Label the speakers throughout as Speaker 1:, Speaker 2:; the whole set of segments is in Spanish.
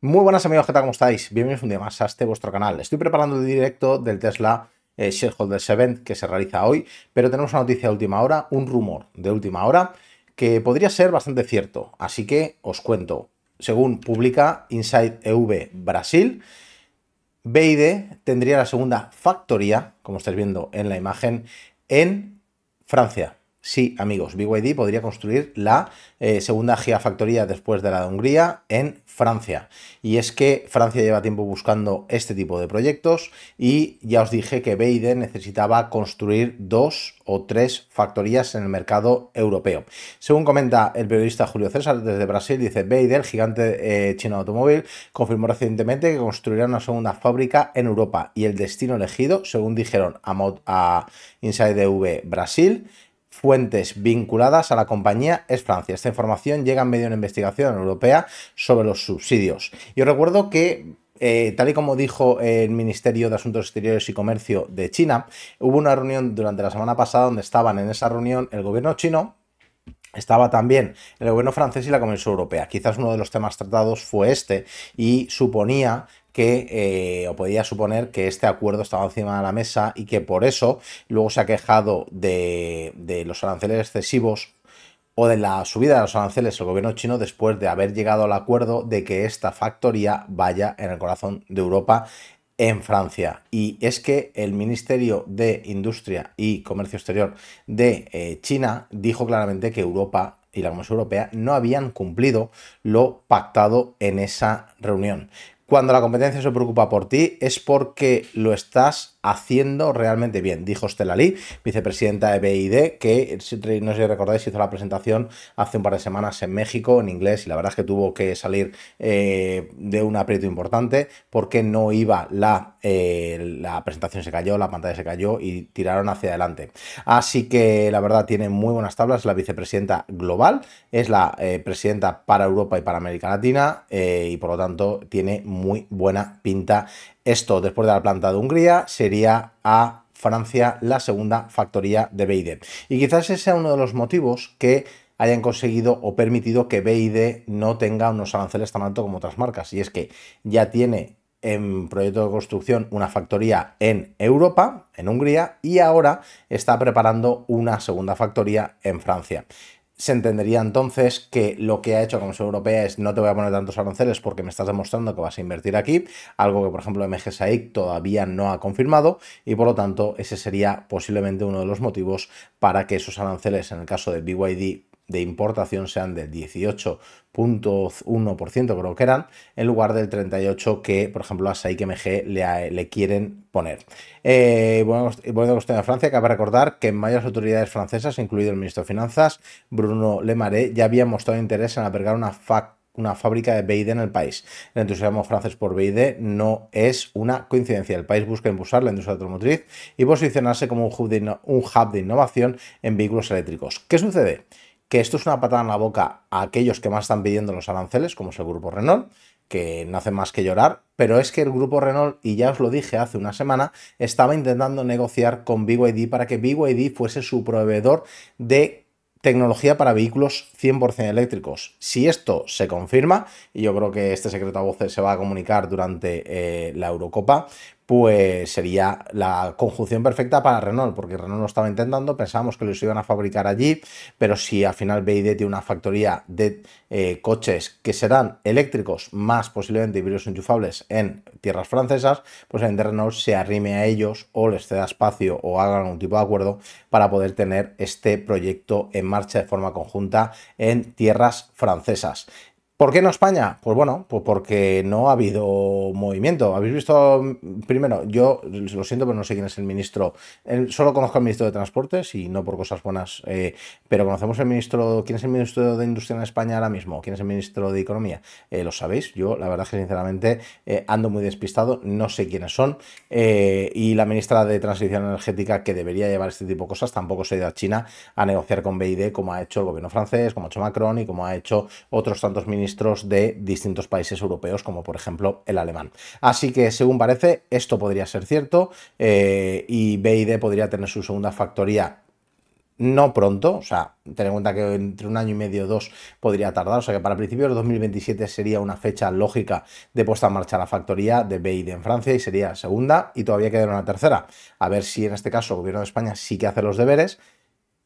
Speaker 1: Muy buenas amigos, ¿qué tal? ¿Cómo estáis? Bienvenidos un día más a este vuestro canal. Estoy preparando el directo del Tesla eh, Shareholders Event que se realiza hoy, pero tenemos una noticia de última hora, un rumor de última hora que podría ser bastante cierto. Así que os cuento. Según publica Inside EV Brasil, BID tendría la segunda factoría, como estáis viendo en la imagen, en Francia. Sí, amigos, BYD podría construir la eh, segunda gigafactoría después de la de Hungría en Francia. Y es que Francia lleva tiempo buscando este tipo de proyectos y ya os dije que Beide necesitaba construir dos o tres factorías en el mercado europeo. Según comenta el periodista Julio César desde Brasil, dice Beider, el gigante eh, chino automóvil, confirmó recientemente que construirá una segunda fábrica en Europa y el destino elegido, según dijeron a, Mod, Inside V Brasil, Fuentes vinculadas a la compañía es Francia. Esta información llega en medio de una investigación europea sobre los subsidios. yo recuerdo que eh, tal y como dijo el Ministerio de Asuntos Exteriores y Comercio de China, hubo una reunión durante la semana pasada donde estaban en esa reunión el gobierno chino, estaba también el gobierno francés y la Comisión Europea. Quizás uno de los temas tratados fue este y suponía que, eh, podía suponer que este acuerdo estaba encima de la mesa y que por eso luego se ha quejado de, los aranceles excesivos o de la subida de los aranceles el gobierno chino después de haber llegado al acuerdo de que esta factoría vaya en el corazón de Europa en Francia. Y es que el Ministerio de Industria y Comercio Exterior de eh, China dijo claramente que Europa y la Comisión Europea no habían cumplido lo pactado en esa reunión cuando la competencia se preocupa por ti es porque lo estás haciendo realmente bien, dijo Stella Lee, vicepresidenta de BID, que no sé si recordáis, hizo la presentación hace un par de semanas en México en inglés y la verdad es que tuvo que salir eh, de un aprieto importante porque no iba la, eh, la presentación se cayó, la pantalla se cayó y tiraron hacia adelante. Así que la verdad tiene muy buenas tablas, la vicepresidenta global, es la eh, presidenta para Europa y para América Latina y por lo tanto tiene muy buena pinta esto, después de la planta de Hungría, sería a Francia la segunda factoría de BID. Y quizás ese sea uno de los motivos que hayan conseguido o permitido que BID no tenga unos aranceles tan altos como otras marcas. Y es que ya tiene en proyecto de construcción una factoría en Europa, en Hungría, y ahora está preparando una segunda factoría en Francia se entendería entonces que lo que ha hecho la Comisión Europea es no te voy a poner tantos aranceles porque me estás demostrando que vas a invertir aquí, algo que por ejemplo MGSAIC todavía no ha confirmado y por lo tanto ese sería posiblemente uno de los motivos para que esos aranceles en el caso de BYD de importación sean del 18.1% creo que eran, en lugar del 38% que, por ejemplo, a saic MG le, quieren poner. Eh, bueno, la cuestión de Francia, cabe recordar que en autoridades francesas, incluido el ministro de Finanzas, Bruno Le ya habían mostrado interés en albergar una una fábrica de BID en el país. El entusiasmo francés por BID no es una coincidencia. El país busca impulsar la industria automotriz y posicionarse como un hub de innovación en vehículos eléctricos. ¿Qué sucede? que esto es una patada en la boca a aquellos que más están pidiendo los aranceles, como es el grupo Renault, que no hacen más que llorar, pero es que el grupo Renault, y ya os lo dije hace una semana, estaba intentando negociar con BYD para que BYD fuese su proveedor de tecnología para vehículos 100% eléctricos. Si esto se confirma, y yo creo que este secreto a voces se va a comunicar durante eh, la Eurocopa, pues sería la conjunción perfecta para Renault, porque Renault lo estaba intentando, pensábamos que los iban a fabricar allí, pero si al final BID tiene una factoría de eh, coches que serán eléctricos, más posiblemente híbridos enchufables en tierras francesas, pues en Renault se arrime a ellos o les ceda espacio o hagan algún tipo de acuerdo para poder tener este proyecto en marcha de forma conjunta en tierras francesas. ¿Por qué no España? Pues bueno, pues porque no ha habido movimiento. Habéis visto, mm, primero, yo lo siento, pero no sé quién es el ministro. solo conozco al ministro de Transportes y no por cosas buenas, eh, pero conocemos el ministro. ¿Quién es el ministro de Industria en España ahora mismo? ¿Quién es el ministro de Economía? Eh, lo sabéis, yo la verdad que sinceramente eh, ando muy despistado, no sé quiénes son. y la ministra de Transición Energética, que debería llevar este tipo de cosas, tampoco se ha ido a China a negociar con BID como ha hecho el gobierno francés, como ha hecho Macron y como ha hecho otros tantos ministros de distintos países europeos, como por ejemplo el alemán. Así que, según parece, esto podría ser cierto eh, y BID podría tener su segunda factoría no pronto, o sea, ten en cuenta que entre un año y medio o dos podría tardar, o sea que para principios de 2027 sería una fecha lógica de puesta en marcha la factoría de BID en Francia y sería segunda y todavía queda una tercera. A ver si en este caso el gobierno de España sí que hace los deberes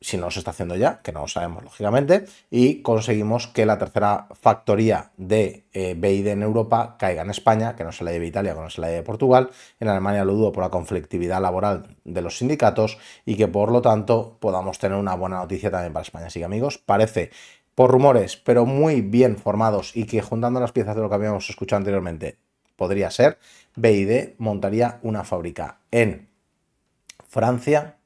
Speaker 1: si no se está haciendo ya, que no lo sabemos lógicamente, y conseguimos que la tercera factoría de eh, BID en Europa caiga en España, que no se la lleve Italia, que no se la lleve Portugal, en Alemania lo dudo por la conflictividad laboral de los sindicatos y que por lo tanto podamos tener una buena noticia también para España. Así que amigos, parece por rumores, pero muy bien formados y que juntando las piezas de lo que habíamos escuchado anteriormente, podría ser, BID montaría una fábrica en Francia,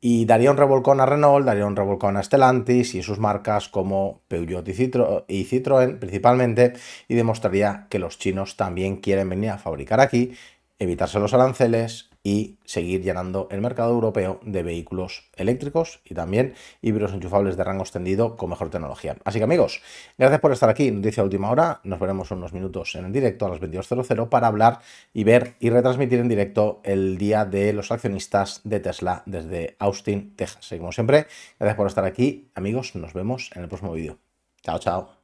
Speaker 1: y daría un revolcón a Renault, daría un revolcón a Stellantis y sus marcas como Peugeot y, y, Citroën principalmente, y demostraría que los chinos también quieren venir a fabricar aquí, evitarse los aranceles y seguir llenando el mercado europeo de vehículos eléctricos y también híbridos enchufables de rango extendido con mejor tecnología. Así que amigos, gracias por estar aquí. Noticia última hora. Nos veremos unos minutos en el directo a las 22.00 para hablar y ver y retransmitir en directo el día de los accionistas de Tesla desde Austin, Texas. Y como siempre, gracias por estar aquí. Amigos, nos vemos en el próximo vídeo. Chao, chao.